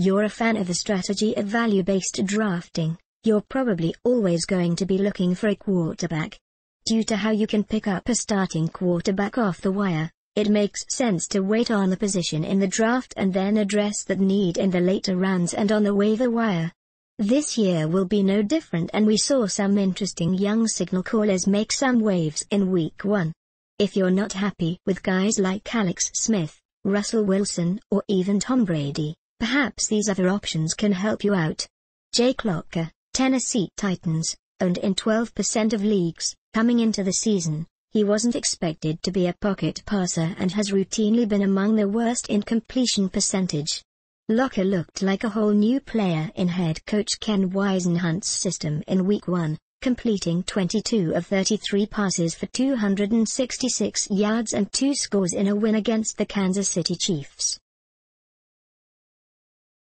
you're a fan of the strategy of value-based drafting, you're probably always going to be looking for a quarterback. Due to how you can pick up a starting quarterback off the wire, it makes sense to wait on the position in the draft and then address that need in the later rounds and on the waiver wire. This year will be no different and we saw some interesting young signal callers make some waves in week 1. If you're not happy with guys like Alex Smith, Russell Wilson or even Tom Brady, Perhaps these other options can help you out. Jake Locker, Tennessee Titans, owned in 12% of leagues, coming into the season, he wasn't expected to be a pocket passer and has routinely been among the worst in completion percentage. Locker looked like a whole new player in head coach Ken Wisenhunt's system in week 1, completing 22 of 33 passes for 266 yards and two scores in a win against the Kansas City Chiefs.